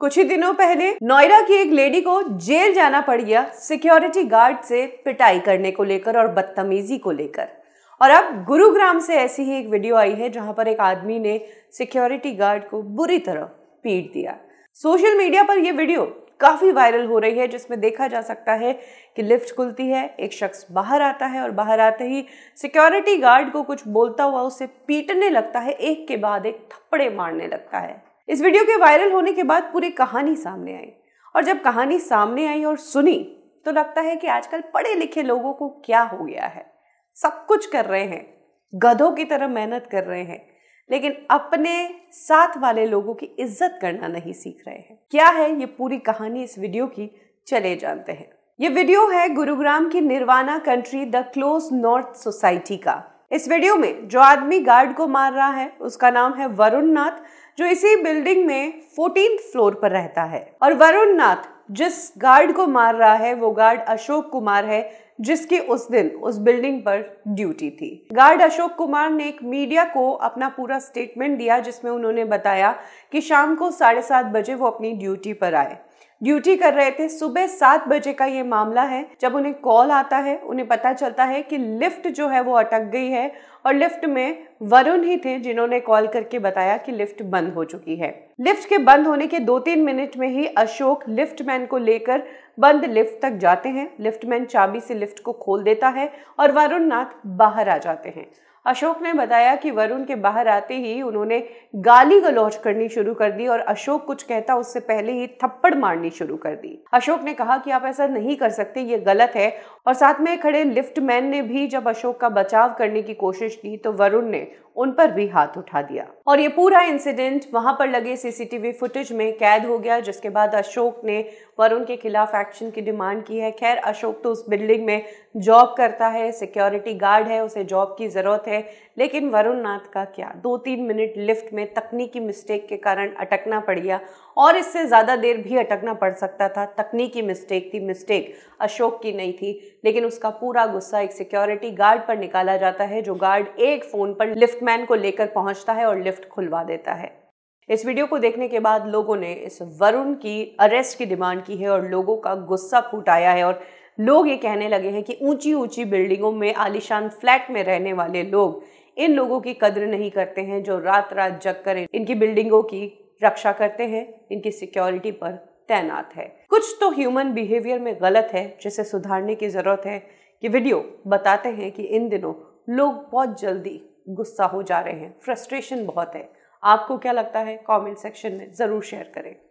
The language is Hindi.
कुछ ही दिनों पहले नोएडा की एक लेडी को जेल जाना पड़ गया सिक्योरिटी गार्ड से पिटाई करने को लेकर और बदतमीजी को लेकर और अब गुरुग्राम से ऐसी ही एक वीडियो आई है जहां पर एक आदमी ने सिक्योरिटी गार्ड को बुरी तरह पीट दिया सोशल मीडिया पर यह वीडियो काफ़ी वायरल हो रही है जिसमें देखा जा सकता है कि लिफ्ट खुलती है एक शख्स बाहर आता है और बाहर आते ही सिक्योरिटी गार्ड को कुछ बोलता हुआ उसे पीटने लगता है एक के बाद एक थप्पड़े मारने लगता है इस वीडियो के वायरल होने के बाद पूरी कहानी सामने आई और जब कहानी सामने आई और सुनी तो लगता है कि आजकल पढ़े लिखे लोगों को क्या हो गया है सब कुछ कर रहे हैं गधों की तरह मेहनत कर रहे हैं लेकिन अपने साथ वाले लोगों की इज्जत करना नहीं सीख रहे हैं क्या है ये पूरी कहानी इस वीडियो की चले जानते हैं ये वीडियो है गुरुग्राम की Nirvana country the close north society का इस वीडियो में जो आदमी गार्ड को मार रहा है उसका नाम है वरुण नाथ जो इसी बिल्डिंग में फोर्टीन फ्लोर पर रहता है और वरुण नाथ जिस गार्ड को मार रहा है वो गार्ड अशोक कुमार है जिसकी उस दिन उस बिल्डिंग पर ड्यूटी थी गार्ड अशोक कुमार ने एक मीडिया को अपना पूरा स्टेटमेंट दिया जिसमें उन्होंने बताया कि शाम को साढ़े सात बजे वो अपनी ड्यूटी पर आए ड्यूटी कर रहे थे सुबह सात बजे का ये मामला है जब उन्हें कॉल आता है उन्हें पता चलता है कि लिफ्ट जो है वो अटक गई है और लिफ्ट में वरुण ही थे जिन्होंने कॉल करके बताया कि लिफ्ट बंद हो चुकी है लिफ्ट के बंद होने के दो तीन मिनट में ही अशोक लिफ्ट मैन को लेकर बंद लिफ्ट तक जाते हैं लिफ्ट मैन चाबी से लिफ्ट को खोल देता है और वरुण नाथ बाहर आ जाते हैं अशोक ने बताया कि वरुण के बाहर आते ही उन्होंने गाली गलौज करनी शुरू कर दी और अशोक कुछ कहता उससे पहले ही थप्पड़ मारनी शुरू कर दी अशोक ने कहा कि आप ऐसा नहीं कर सकते ये गलत है और साथ में खड़े लिफ्ट मैन ने भी जब अशोक का बचाव करने की कोशिश की तो वरुण ने उन पर भी हाथ उठा दिया और ये पूरा इंसिडेंट वहां पर लगे सीसीटीवी फुटेज में कैद हो गया जिसके बाद अशोक ने वरुण के खिलाफ एक्शन की डिमांड की है खैर अशोक तो उस बिल्डिंग में जॉब करता है सिक्योरिटी गार्ड है उसे जॉब की जरूरत है गए लेकिन वरुण नाथ का क्या दो तीन मिनट लिफ्ट में तकनीकी मिस्टेक के कारण अटकना पड़ गया और इससे ज़्यादा देर भी अटकना पड़ सकता था तकनीकी मिस्टेक थी मिस्टेक अशोक की नहीं थी लेकिन उसका पूरा गुस्सा एक सिक्योरिटी गार्ड पर निकाला जाता है जो गार्ड एक फ़ोन पर लिफ्ट मैन को लेकर पहुँचता है और लिफ्ट खुलवा देता है इस वीडियो को देखने के बाद लोगों ने इस वरुण की अरेस्ट की डिमांड की है और लोगों का गुस्सा फूट आया है और लोग ये कहने लगे हैं कि ऊंची ऊंची बिल्डिंगों में आलिशान फ्लैट में रहने वाले लोग इन लोगों की कदर नहीं करते हैं जो रात रात जग कर इनकी बिल्डिंगों की रक्षा करते हैं इनकी सिक्योरिटी पर तैनात है कुछ तो ह्यूमन बिहेवियर में गलत है जिसे सुधारने की ज़रूरत है ये वीडियो बताते हैं कि इन दिनों लोग बहुत जल्दी गुस्सा हो जा रहे हैं फ्रस्ट्रेशन बहुत है आपको क्या लगता है कमेंट सेक्शन में ज़रूर शेयर करें